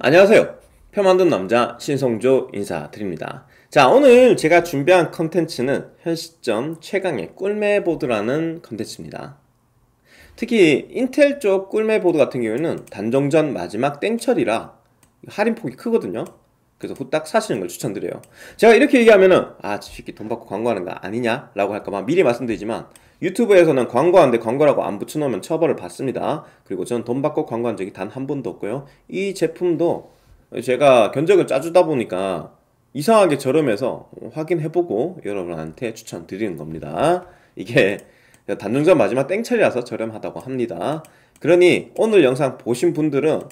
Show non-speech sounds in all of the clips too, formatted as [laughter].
안녕하세요. 표 만든 남자 신성조 인사드립니다. 자 오늘 제가 준비한 컨텐츠는 현 시점 최강의 꿀매보드라는 컨텐츠입니다. 특히 인텔 쪽 꿀매보드 같은 경우에는 단정전 마지막 땡처리라 할인폭이 크거든요. 그래서 후딱 사시는 걸 추천드려요. 제가 이렇게 얘기하면은 아, 이 새끼 돈 받고 광고하는 거 아니냐라고 할까봐 미리 말씀드리지만 유튜브에서는 광고하는데 광고라고 안 붙여놓으면 처벌을 받습니다. 그리고 전 돈 받고 광고한 적이 단 한 번도 없고요. 이 제품도 제가 견적을 짜주다 보니까 이상하게 저렴해서 확인해보고 여러분한테 추천드리는 겁니다. 이게 단종전 마지막 땡처리라서 저렴하다고 합니다. 그러니 오늘 영상 보신 분들은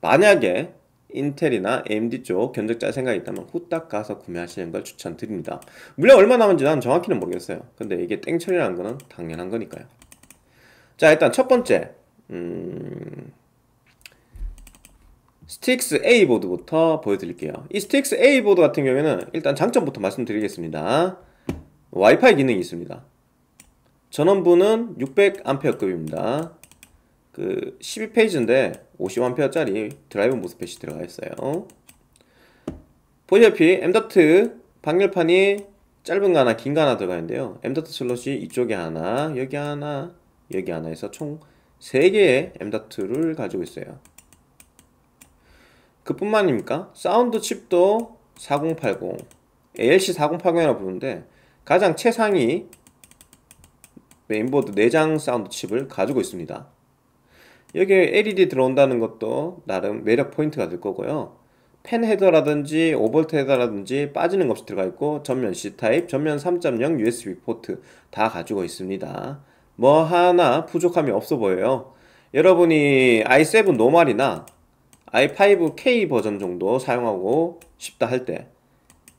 만약에 인텔이나 AMD 쪽 견적자 생각이 있다면 후딱 가서 구매하시는 걸 추천드립니다. 물량 얼마 남은지 난 정확히는 모르겠어요. 근데 이게 땡처리라는 거는 당연한 거니까요. 자 일단 첫 번째 음... 스틱스 A 보드부터 보여드릴게요. 이 스틱스 A 보드 같은 경우에는 일단 장점부터 말씀드리겠습니다. 와이파이 기능이 있습니다. 전원부는 600A급입니다. 그 12페이지인데 51페어짜리 드라이브 모스펫이 들어가 있어요 보시다시피 m 더 방열판이 짧은 거 하나 긴 거 하나 들어가 있는데요 m 더 슬롯이 이쪽에 하나 여기 하나 여기 하나 해서 총 3개의 m 더를 가지고 있어요 그뿐만입니까? 사운드 칩도 4080 ALC4080이라고 부르는데 가장 최상위 메인보드 내장 네 사운드 칩을 가지고 있습니다 여기에 LED 들어온다는 것도 나름 매력 포인트가 될 거고요. 펜 헤더라든지 오버 헤더라든지 빠지는 것 없이 들어가 있고 전면 C타입, 전면 3.0 USB 포트 다 가지고 있습니다. 뭐 하나 부족함이 없어 보여요. 여러분이 i7 노말이나 i5K 버전 정도 사용하고 싶다 할 때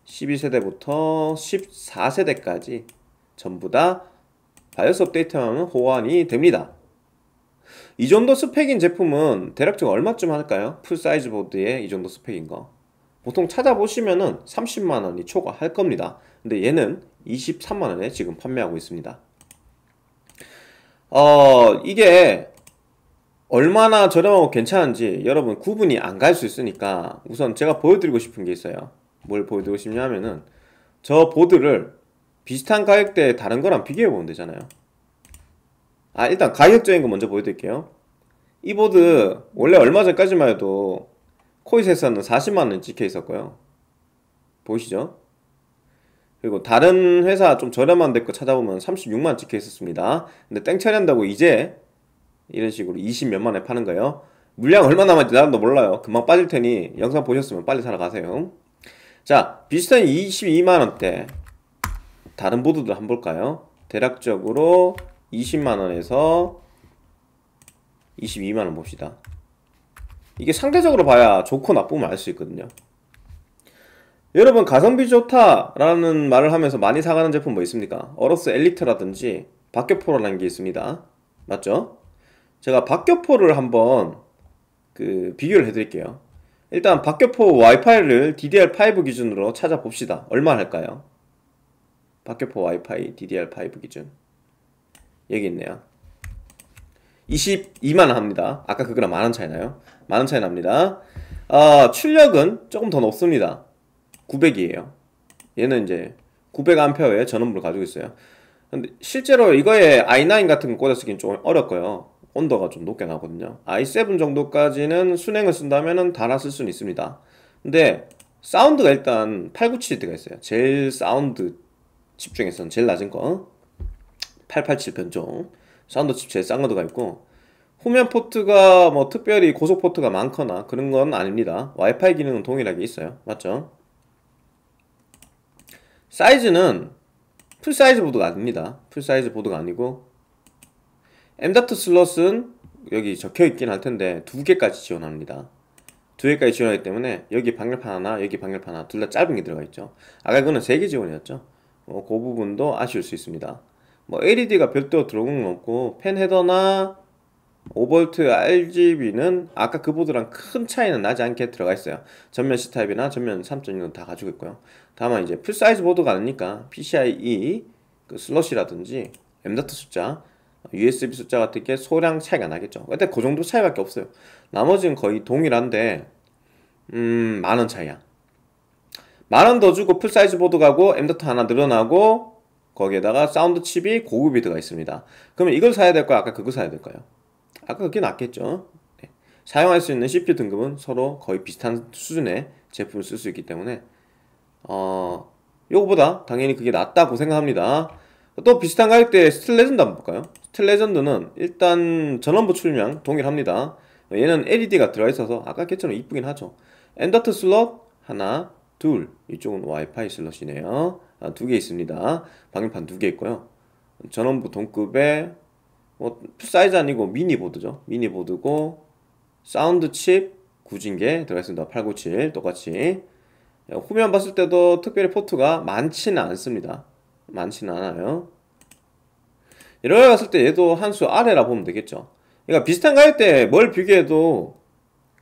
12세대부터 14세대까지 전부 다 바이오스 업데이트하면 호환이 됩니다. 이 정도 스펙인 제품은 대략적 으로 얼마쯤 할까요? 풀사이즈 보드에 이 정도 스펙인 거 보통 찾아보시면은 30만원이 초과할 겁니다 근데 얘는 23만원에 지금 판매하고 있습니다 어 이게 얼마나 저렴하고 괜찮은지 여러분 구분이 안 갈 수 있으니까 우선 제가 보여드리고 싶은 게 있어요 뭘 보여드리고 싶냐 하면은 저 보드를 비슷한 가격대에 다른 거랑 비교해 보면 되잖아요 아 일단 가격적인 거 먼저 보여드릴게요 이 보드 원래 얼마 전까지만 해도 코이세에서는 40만원 찍혀 있었고요 보이시죠? 그리고 다른 회사 좀 저렴한 데 거 찾아보면 36만 원 찍혀 있었습니다 근데 땡 처리한다고 이제 이런 식으로 20 몇만에 파는 거예요 물량 얼마 남았지 나도 몰라요 금방 빠질 테니 영상 보셨으면 빨리 사러 가세요 자 비슷한 22만원대 다른 보드도 한번 볼까요 대략적으로 20만원에서 22만원 봅시다. 이게 상대적으로 봐야 좋고 나쁨을 알 수 있거든요. 여러분 가성비 좋다라는 말을 하면서 많이 사가는 제품 뭐 있습니까? 어로스 엘리트라든지 박격포라는 게 있습니다. 맞죠? 제가 박격포를 한번 그 비교를 해드릴게요. 일단 박격포 와이파이를 DDR5 기준으로 찾아봅시다. 얼마 할까요? 박격포 와이파이 DDR5 기준 여기 있네요 22만원 합니다 아까 그거랑 만원 차이 나요? 만원 차이 납니다 아, 출력은 조금 더 높습니다 900이에요 얘는 이제 900A의 전원부를 가지고 있어요 근데 실제로 이거에 i9 같은 거 꽂아 쓰기는 조금 어렵고요 온도가 좀 높게 나거든요 i7 정도까지는 순행을 쓴다면은 달았을 수는 있습니다 근데 사운드가 일단 897D가 있어요 제일 사운드 집중해서는 제일 낮은 거887 변종 사운드 칩체에 싼 거도가 있고 후면 포트가 뭐 특별히 고속 포트가 많거나 그런 건 아닙니다 와이파이 기능은 동일하게 있어요 맞죠? 사이즈는 풀사이즈 보드가 아닙니다 풀사이즈 보드가 아니고 M.2 슬롯은 여기 적혀있긴 할텐데 두 개까지 지원합니다 두 개까지 지원하기 때문에 여기 방열판 하나 여기 방열판 하나 둘 다 짧은 게 들어가 있죠 아까 그거는 세 개 지원이었죠 어, 그 부분도 아쉬울 수 있습니다 뭐 LED가 별도로 들어온 건 없고 펜 헤더나 5V RGB는 아까 그 보드랑 큰 차이는 나지 않게 들어가 있어요 전면 C타입이나 전면 3 0은다 가지고 있고요 다만 이제 풀사이즈 보드가 아니니까 PCIe 그 슬롯이라든지 M.2 숫자 USB 숫자 같은 게 소량 차이가 나겠죠 근데 그 정도 차이밖에 없어요 나머지는 거의 동일한데 음 만 원 차이야 만 원 더 주고 풀사이즈 보드 가고 M.2 하나 늘어나고 거기에다가 사운드 칩이 고급이 들어가 있습니다. 그러면 이걸 사야 될까요? 아까 그거 사야 될까요? 아까 그게 낫겠죠? 네. 사용할 수 있는 CPU 등급은 서로 거의 비슷한 수준의 제품을 쓸 수 있기 때문에 어, 요거보다 당연히 그게 낫다고 생각합니다. 또 비슷한 가격대의 스틸레전드 한번 볼까요? 스틸레전드는 일단 전원 보출량 동일합니다. 얘는 LED가 들어있어서 아까 처럼 이쁘긴 하죠. 엔더트 슬롯 하나, 둘 이쪽은 와이파이 슬롯이네요. 아, 두 개 있습니다. 방열판 두 개 있고요. 전원 부동급의뭐 사이즈 아니고 미니 보드죠. 미니 보드고 사운드 칩 구진계 들어가 있습니다. 897 똑같이 예, 후면 봤을 때도 특별히 포트가 많지는 않습니다. 많지는 않아요. 이렇게 봤을 때 얘도 한 수 아래라 보면 되겠죠. 그러니까 비슷한 가격대 뭘 비교해도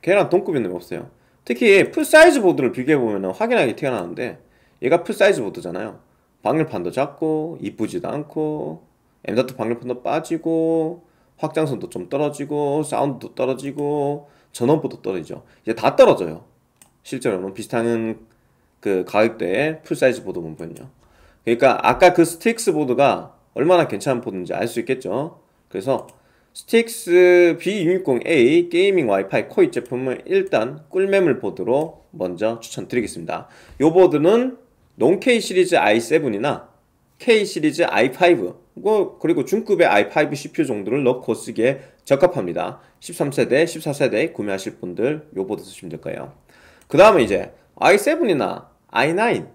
걔랑 동급이 없어요. 특히 풀사이즈 보드를 비교해보면 확연하게 티어 나는데 얘가 풀사이즈 보드잖아요. 방열판도 작고 이쁘지도 않고 M.2 방열판도 빠지고 확장선도 좀 떨어지고 사운드도 떨어지고 전원부도 떨어지죠. 이제 다 떨어져요. 실제로는 비슷한 그 가격대의 풀사이즈 보드만 보면요. 그러니까 아까 그 스틱스 보드가 얼마나 괜찮은 보드인지 알 수 있겠죠. 그래서 스틱스 B660A 게이밍 와이파이 코이 제품을 일단 꿀매물 보드로 먼저 추천드리겠습니다. 이 보드는 논K 시리즈 i7이나 K 시리즈 i5 뭐, 그리고 중급의 i5 CPU 정도를 넣고 쓰기에 적합합니다. 13세대, 14세대 구매하실 분들 요 보드 쓰시면 될까요그 다음에 이제 i7이나 i9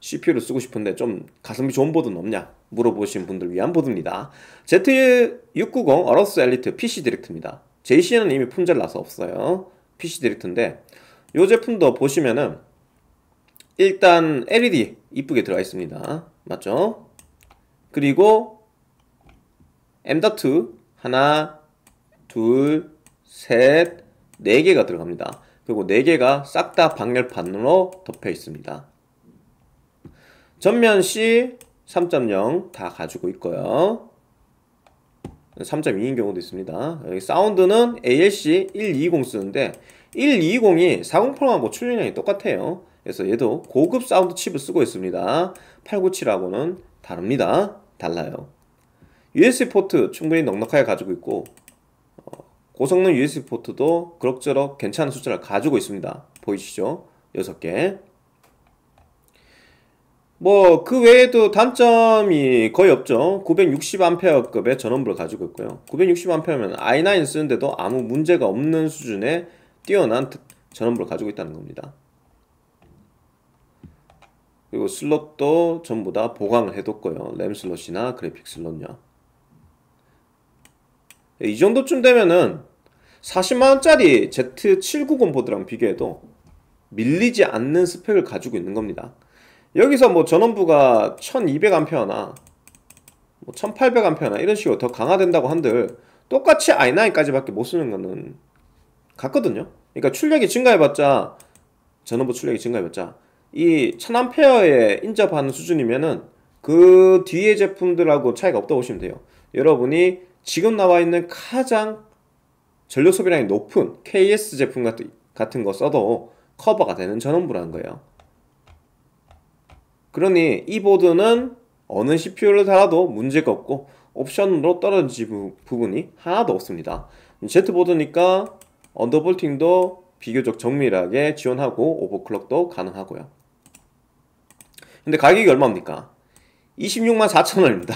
CPU를 쓰고 싶은데 좀 가성비 좋은 보드는 없냐 물어보신 분들 위한 보드입니다. Z690 어러스 엘리트 PC 디렉트입니다. j c n 은 이미 품절 나서 없어요. PC 디렉트인데 이 제품도 보시면은 일단 LED 이쁘게 들어가 있습니다. 맞죠? 그리고 M.2 하나, 둘, 셋, 네 개가 들어갑니다. 그리고 네 개가 싹 다 방열판으로 덮여 있습니다. 전면 C 3.0 다 가지고 있고요. 3.2인 경우도 있습니다. 여기 사운드는 ALC 120 쓰는데 120이 408하고 출력량이 똑같아요. 그래서 얘도 고급 사운드 칩을 쓰고 있습니다. 897하고는 다릅니다. 달라요. USB 포트 충분히 넉넉하게 가지고 있고 어, 고성능 USB 포트도 그럭저럭 괜찮은 숫자를 가지고 있습니다. 보이시죠? 6개 뭐 그 외에도 단점이 거의 없죠 960A급의 전원부를 가지고 있고요 960A면 i9 쓰는데도 아무 문제가 없는 수준의 뛰어난 전원부를 가지고 있다는 겁니다 그리고 슬롯도 전부 다 보강을 해뒀고요. 램 슬롯이나 그래픽 슬롯요. 예, 이 정도쯤 되면은 40만원짜리 Z790 보드랑 비교해도 밀리지 않는 스펙을 가지고 있는 겁니다. 여기서 뭐 전원부가 1200A나 뭐 1800A나 이런 식으로 더 강화된다고 한들 똑같이 i9까지밖에 못 쓰는 거는 같거든요. 그러니까 출력이 증가해봤자 전원부 출력이 증가해봤자 이천0페어에 인접하는 수준이면은 그 뒤에 제품들하고 차이가 없다고 보시면 돼요. 여러분이 지금 나와 있는 가장 전력 소비량이 높은 KS 제품 같은, 같은 거 써도 커버가 되는 전원부라는 거예요. 그러니 이 보드는 어느 CPU를 달아도 문제가 없고 옵션으로 떨어지 부분이 하나도 없습니다. Z보드니까 언더볼팅도 비교적 정밀하게 지원하고 오버클럭도 가능하고요. 근데 가격이 얼마입니까? 26만 4천원입니다.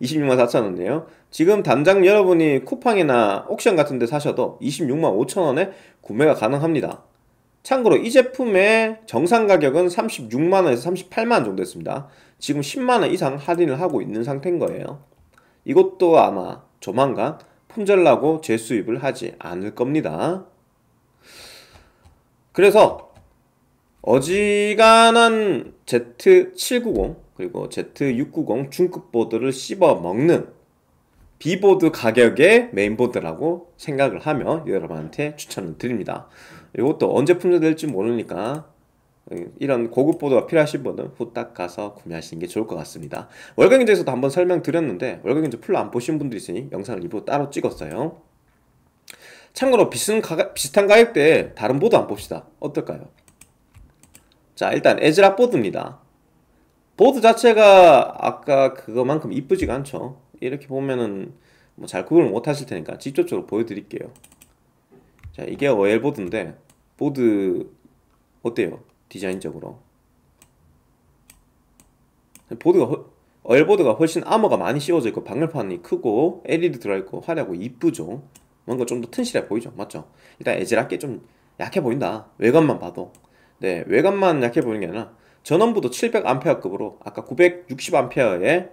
26만 [laughs] 4천원이에요. 지금 당장 여러분이 쿠팡이나 옥션 같은 데 사셔도 26만 5천원에 구매가 가능합니다. 참고로 이 제품의 정상 가격은 36만원에서 38만원 정도 했습니다. 지금 10만원 이상 할인을 하고 있는 상태인 거예요. 이것도 아마 조만간 품절라고 재수입을 하지 않을 겁니다. 그래서 어지간한 Z790 그리고 Z690 중급 보드를 씹어 먹는 비보드 가격의 메인보드라고 생각을 하며 여러분한테 추천을 드립니다. 이것도 언제 품절될지 모르니까 이런 고급 보드가 필요하신 분은 후딱 가서 구매하시는 게 좋을 것 같습니다. 월경 경제에서도 한번 설명드렸는데 월간 경제 풀로 안 보신 분들 이 있으니 영상을 일부 따로 찍었어요. 참고로 비슷한, 가격, 비슷한 가격대에 다른 보드 안 봅시다. 어떨까요? 자 일단 에즈라 보드입니다. 보드 자체가 아까 그거만큼 이쁘지가 않죠. 이렇게 보면은 뭐잘 구분을 못 하실 테니까 직접적으로 보여드릴게요. 자 이게 OL 보드인데 보드 어때요? 디자인적으로 보드가 허, 보드가 훨씬 암호가 많이 씌워져 있고 방열판이 크고 LED 들어있고 화려하고 이쁘죠. 뭔가 좀 더 튼실해 보이죠. 맞죠? 일단 에즈라께 좀 약해 보인다. 외관만 봐도 네, 외관만 약해 보이는 게 아니라 전원부도 700A급으로 아까 960A의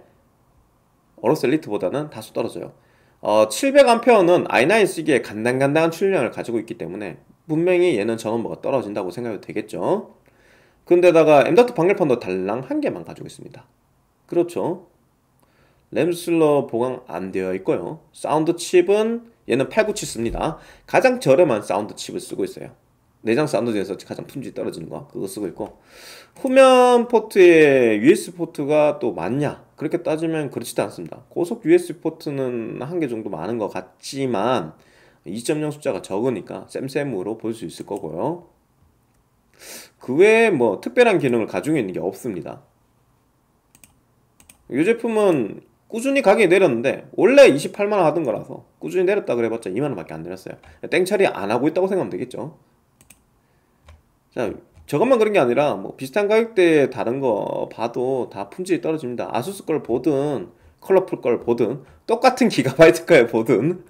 어로스 엘리트보다는 다소 떨어져요. 어, 700A는 i9 쓰기에 간당간당한 출력을 가지고 있기 때문에 분명히 얘는 전원부가 떨어진다고 생각이 되겠죠. 근데다가 M.2 방열판도 달랑 한 개만 가지고 있습니다. 그렇죠. 램슬러 보강 안 되어 있고요. 사운드 칩은 얘는 897 씁니다. 가장 저렴한 사운드 칩을 쓰고 있어요. 내장 사운드에서 가장 품질이 떨어지는 거 그거 쓰고 있고 후면 포트에 US 포트가 또 많냐 그렇게 따지면 그렇지도 않습니다 고속 US 포트는 한 개 정도 많은 것 같지만 2.0 숫자가 적으니까 쌤쌤으로 볼 수 있을 거고요 그 외에 뭐 특별한 기능을 가지고 있는 게 없습니다 이 제품은 꾸준히 가격이 내렸는데 원래 28만원 하던 거라서 꾸준히 내렸다 그래봤자 2만원 밖에 안 내렸어요 땡처리 안 하고 있다고 생각하면 되겠죠 자, 저것만 그런 게 아니라 뭐 비슷한 가격대에 다른 거 봐도 다 품질이 떨어집니다. 아수스 걸 보든 컬러풀 걸 보든 똑같은 [laughs] 기가바이트 걸 보든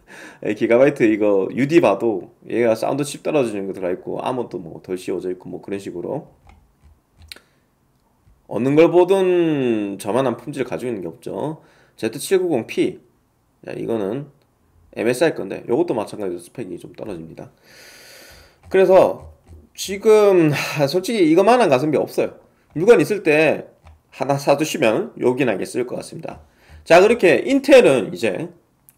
예, 기가바이트 이거 UD 봐도 얘가 사운드 칩 떨어지는 거 들어있고 아무도 뭐덜 씌워져 있고 뭐 그런 식으로 얻는 걸 보든 저만한 품질을 가지고 있는 게 없죠. Z790P 자, 이거는 MSI 건데 이것도 마찬가지로 스펙이 좀 떨어집니다. 그래서 지금 솔직히 이것만한 가성비 없어요. 물건 있을 때 하나 사두시면 요긴하게 쓸 것 같습니다. 자 그렇게 인텔은 이제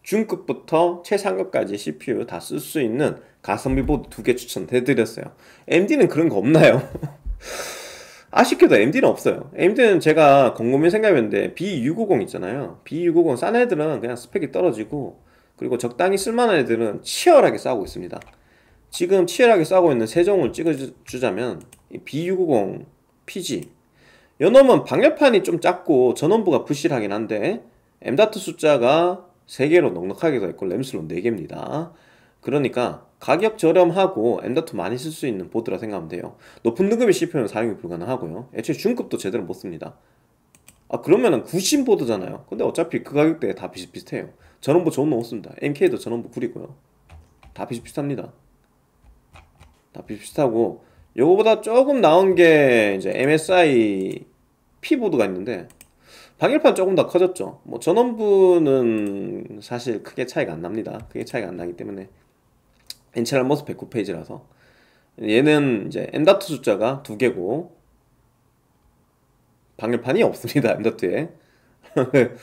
중급부터 최상급까지 CPU 다 쓸 수 있는 가성비 보드 두 개 추천해드렸어요. MD는 그런 거 없나요? [laughs] 아쉽게도 MD는 없어요. MD는 제가 곰곰이 생각했는데 B650 있잖아요. B650 싼 애들은 그냥 스펙이 떨어지고 그리고 적당히 쓸만한 애들은 치열하게 싸우고 있습니다. 지금 치열하게 싸고 있는 세종을 찍어주자면 B690 PG 요놈은 방열판이 좀 작고 전원부가 부실하긴 한데 M다트 숫자가 3개로 넉넉하게 더 있고 램슬로 4개입니다 그러니까 가격 저렴하고 M다트 많이 쓸 수 있는 보드라 생각하면 돼요 높은 등급의 CPU는 사용이 불가능하고요 애초에 중급도 제대로 못 씁니다 아 그러면은 구신 보드잖아요 근데 어차피 그 가격대에 다 비슷비슷해요 전원부 좋은 거 없습니다 MK도 전원부 구리고요 다 비슷비슷합니다 다 비슷하고 요거보다 조금 나은게 이제 MSI P보드가 있는데 방열판 조금 더 커졌죠 뭐 전원부는 사실 크게 차이가 안 납니다 크게 차이가 안 나기 때문에 엔첼 모습 109페이지라서 얘는 이제 M.2 숫자가 두 개고 방열판이 없습니다 M.2에 [laughs]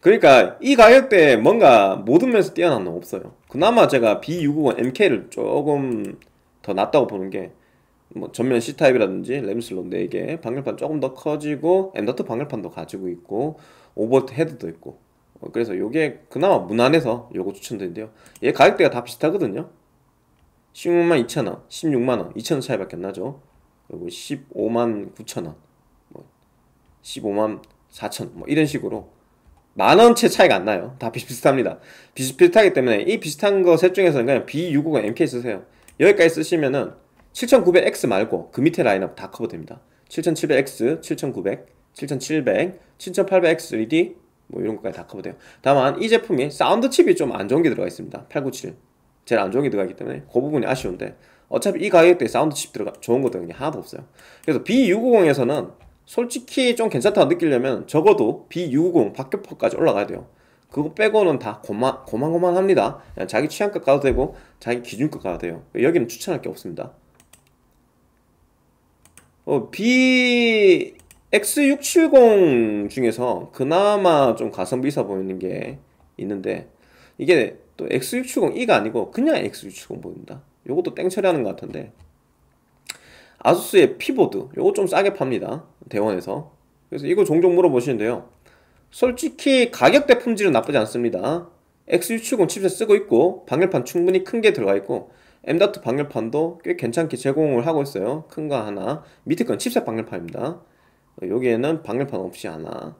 그러니까 이 가격대에 뭔가 모든 면에서 뛰어난 건 없어요 그나마 제가 B650 MK를 조금 더 낫다고 보는 게 뭐 전면 C타입이라든지 램슬론 4개 방열판 조금 더 커지고 엠더트 방열판도 가지고 있고 오버트 헤드도 있고 어, 그래서 요게 그나마 무난해서 요거 추천드린대요얘 가격대가 다 비슷하거든요 16만 2천원 16만원 2천원 차이밖에 안나죠 그리고 15만 9천원 뭐 15만 4천 뭐 이런 식으로 만원채 차이가 안나요 다 비슷비슷합니다 비슷비슷하기 때문에 이 비슷한 거 셋 중에서는 그냥 B650 MK 쓰세요 여기까지 쓰시면은 7900X 말고 그 밑에 라인업 다 커버됩니다. 7700X, 7900, 7700, 7800X 3D 뭐 이런 것까지 다 커버돼요. 다만 이 제품이 사운드 칩이 좀 안 좋은 게 들어가 있습니다. 897 제일 안 좋은 게 들어가기 때문에 그 부분이 아쉬운데 어차피 이 가격대에 사운드 칩 들어가 좋은 거 그냥 하나도 없어요. 그래서 B650에서는 솔직히 좀 괜찮다고 느끼려면 적어도 B650 박격포까지 올라가야 돼요. 그거 빼고는 다 고만, 고만고만합니다. 자기 취향껏 가도 되고 자기 기준껏 가도 돼요. 여기는 추천할 게 없습니다. 어, B X670 중에서 그나마 좀 가성비 있어 보이는 게 있는데 이게 또 X670E가 아니고 그냥 X670 보입니다. 요것도 땡 처리하는 것 같은데 아수스의 피보드 요거 좀 싸게 팝니다. 대원에서 그래서 이거 종종 물어보시는데요. 솔직히 가격대 품질은 나쁘지 않습니다. X670 칩셋 쓰고 있고 방열판 충분히 큰 게 들어가 있고 M.2 방열판도 꽤 괜찮게 제공을 하고 있어요. 큰 거 하나 밑에 건 칩셋 방열판입니다. 여기에는 방열판 없이 하나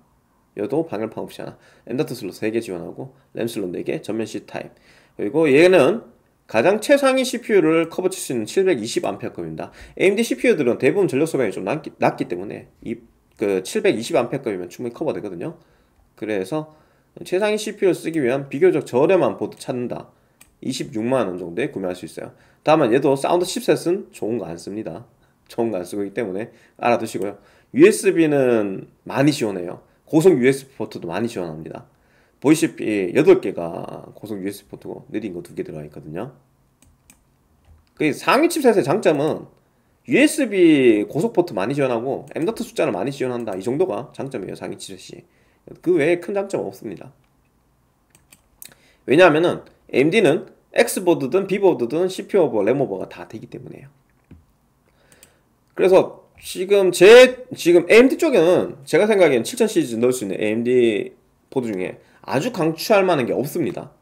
여도 방열판 없이 하나 M.2 슬롯 3개 지원하고 램 슬롯 4개 전면 C타입 그리고 얘는 가장 최상위 CPU를 커버 칠수 있는 720A급입니다. AMD CPU들은 대부분 전력 소비량이 좀 낮기, 낮기 때문에 이, 그 720A급이면 충분히 커버되거든요. 그래서 최상위 CPU를 쓰기 위한 비교적 저렴한 보드 찾는다 26만원 정도에 구매할 수 있어요 다만 얘도 사운드 칩셋은 좋은 거 안 씁니다 좋은 거 안 쓰기 때문에 알아두시고요 USB는 많이 지원해요 고속 USB 포트도 많이 지원합니다 보이시피 8개가 고속 USB 포트고 느린 거 2개 들어가 있거든요 그 상위 칩셋의 장점은 USB 고속 포트 많이 지원하고 M.2 숫자를 많이 지원한다 이 정도가 장점이에요 상위 칩셋이 그 외에 큰 장점은 없습니다. 왜냐하면은 AMD는 X보드든 B보드든 CPU 오버, 뭐 램 오버가 다 되기 때문에요. 그래서 지금 제 지금 AMD 쪽에는 제가 생각에7000 시리즈 넣을 수 있는 AMD 보드 중에 아주 강추할 만한 게 없습니다.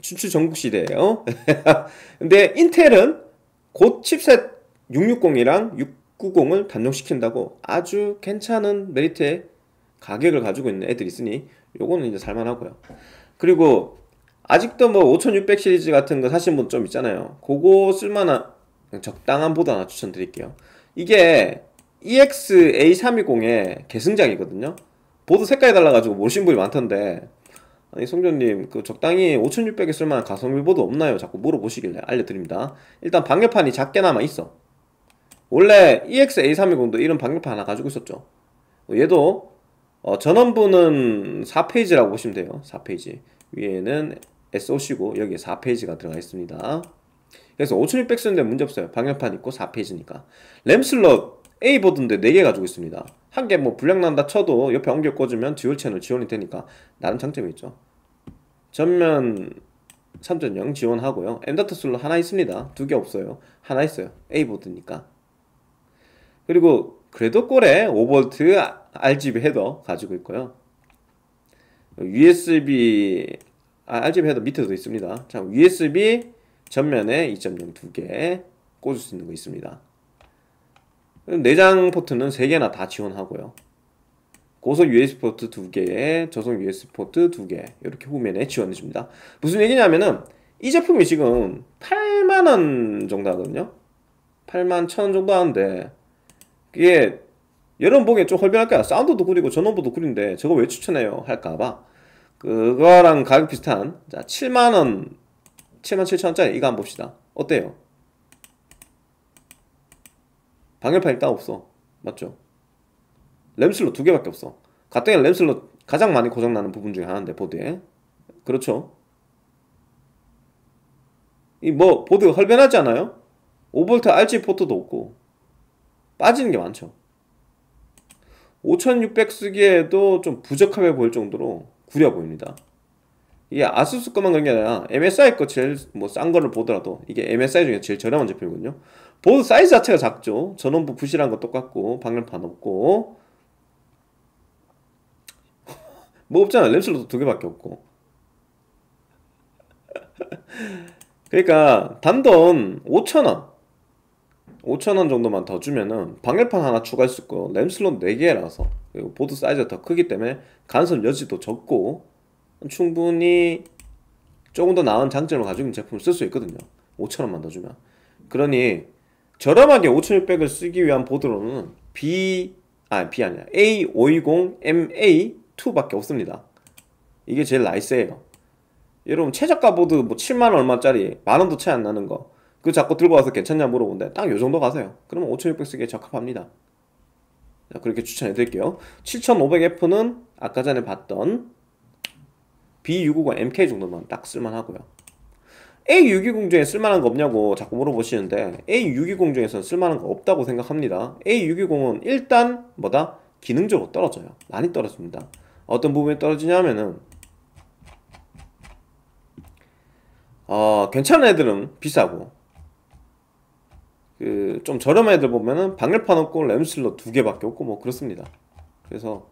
추출 전국 시대예요. [laughs] 근데 인텔은 곧 칩셋 660이랑 690을 단종시킨다고 아주 괜찮은 메리트에 가격을 가지고 있는 애들이 있으니 요거는 이제 살만하고요. 그리고 아직도 뭐 5600 시리즈 같은 거 사신 분 좀 있잖아요. 그거 쓸만한 적당한 보드 하나 추천드릴게요. 이게 EX-A320의 계승장이거든요 보드 색깔이 달라가지고 모르신 분이 많던데 아니 송조님 그 적당히 5600에 쓸만한 가성비 보드 없나요? 자꾸 물어보시길래 알려드립니다. 일단 방열판이 작게 남아있어. 원래 EX-A320도 이런 방열판 하나 가지고 있었죠. 뭐 얘도 어, 전원부는 4페이지라고 보시면 돼요. 4페이지. 위에는 SOC고 여기에 4페이지가 들어가 있습니다. 그래서 5600 쓰는데 문제없어요. 방열판 있고 4페이지니까. 램 슬롯 A보드인데 4개 가지고 있습니다. 한 개 뭐 불량 난다 쳐도 옆에 옮겨 꽂으면 듀얼 채널 지원이 되니까 나름 장점이 있죠. 전면 3.0 지원하고요. 엔더트 슬롯 하나 있습니다. 두 개 없어요. 하나 있어요. A보드니까. 그리고 그래도 꼴에 5V RGB 헤더 가지고 있고요. USB 아, RGB 헤더 밑에도 있습니다. 자, USB 전면에 2.0 두 개 꽂을 수 있는 거 있습니다. 내장 포트는 3개나 다 지원하고요. 고속 USB 포트 2개에 저속 USB 포트 2개 이렇게 후면에 지원해줍니다. 무슨 얘기냐면은 이 제품이 지금 8만원 정도 하거든요. 8만 1천원 정도 하는데 그게 여러분 보기엔 좀 헐변할 거요 사운드도 구리고 전원부도 구린데 저거 왜 추천해요? 할까봐. 그거랑 가격 비슷한 자 7만원 7만 7천원짜리 이거 한번 봅시다. 어때요? 방열판 이 따로 없어. 맞죠? 램슬로두 개밖에 없어. 가뜩이나 램슬로 가장 많이 고장나는 부분 중에 하나인데 보드에. 그렇죠? 이 뭐 보드 헐변하지 않아요? 5V RG 포트도 없고 빠지는 게 많죠. 5600 쓰기에도 좀 부적합해 보일 정도로 구려 보입니다. 이게 아수스 것만 그런 게 아니라 MSI 거 제일 뭐 싼 거를 보더라도 이게 MSI 중에 제일 저렴한 제품이군요. 보드 사이즈 자체가 작죠. 전원부 부실한 거 똑같고 방열판 없고 [laughs] 뭐 없잖아. 램슬러도 두 개밖에 없고. [laughs] 그러니까 단돈 5천원 5,000원 정도만 더 주면은 방열판 하나 추가할 수 있고 램 슬롯 4개라서 그리고 보드 사이즈가 더 크기 때문에 간섭 여지도 적고 충분히 조금 더 나은 장점을 가지고 있는 제품을 쓸 수 있거든요 5,000원만 더 주면 그러니 저렴하게 5,600을 쓰기 위한 보드로는 B 아 B 아니야 A520MA2밖에 없습니다 이게 제일 나이스예요 여러분 최저가 보드 뭐 7만 얼마짜리 만원도 차이 안 나는 거그 자꾸 들고 와서 괜찮냐 물어보는데딱 요 정도 가세요. 그러면 5600 쓰기에 적합합니다. 자, 그렇게 추천해 드릴게요. 7500F는 아까 전에 봤던 B650 MK 정도만 딱 쓸만하고요. A620 중에 쓸만한 거 없냐고 자꾸 물어보시는데 A620 중에서는 쓸만한 거 없다고 생각합니다. A620은 일단 뭐다? 기능적으로 떨어져요. 많이 떨어집니다. 어떤 부분이 떨어지냐면은 어, 괜찮은 애들은 비싸고 그좀 저렴한 애들 보면은 방열판 없고 램슬러 두 개밖에 없고 뭐 그렇습니다. 그래서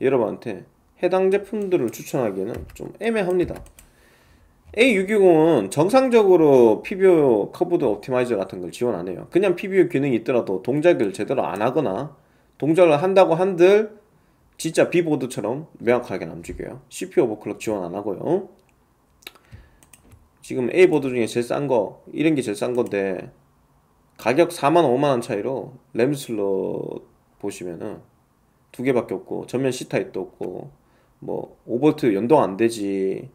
여러분한테 해당 제품들을 추천하기에는 좀 애매합니다. a 6 2 0은 정상적으로 PBO 커브드 옵티마이저 같은 걸 지원 안 해요. 그냥 PBO 기능이 있더라도 동작을 제대로 안 하거나 동작을 한다고 한들 진짜 비보드처럼 명확하게 남주게요. CPU 오버클럭 지원 안 하고요. 지금 A보드 중에 제일 싼 거, 이런 게 제일 싼 건데 가격 4만 5만 원 차이로 램슬롯 보시면은 두 개밖에 없고 전면 C 타입도 없고 뭐5트 연동 안 되지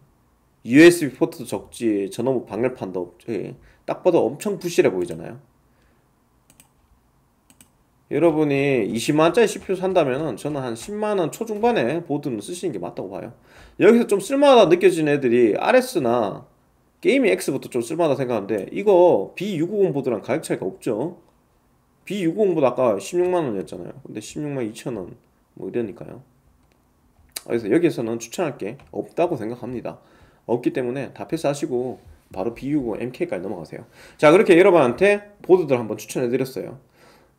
USB 포트도 적지 전원부 방열판도 없지 딱 봐도 엄청 부실해 보이잖아요 여러분이 20만원짜리 CPU 산다면은 저는 한 10만원 초중반에 보드는 쓰시는 게 맞다고 봐요 여기서 좀 쓸만하다 느껴지는 애들이 RS나 게이밍 X부터 좀 쓸만하다 생각하는데 이거 B650 보드랑 가격 차이가 없죠 B650 보드 아까 16만원이었잖아요 근데 16만 2천원 뭐 이러니까요 그래서 여기에서는 추천할 게 없다고 생각합니다 없기 때문에 다 패스하시고 바로 B65 0 MK까지 넘어가세요 자 그렇게 여러분한테 보드들 한번 추천해드렸어요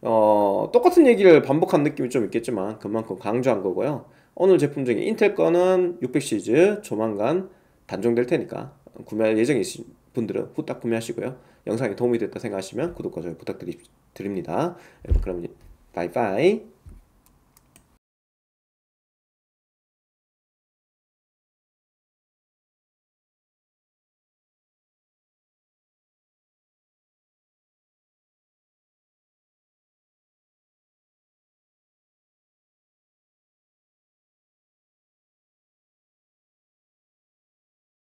어, 똑같은 얘기를 반복한 느낌이 좀 있겠지만 그만큼 강조한 거고요 오늘 제품 중에 인텔 거는 600 시리즈 조만간 단종될 테니까 구매할 예정이 신 분들은 후딱 구매하시고요. 영상이 도움이 됐다 생각하시면 구독과 좋아요 부탁드립니다. 예, 그럼 바이바이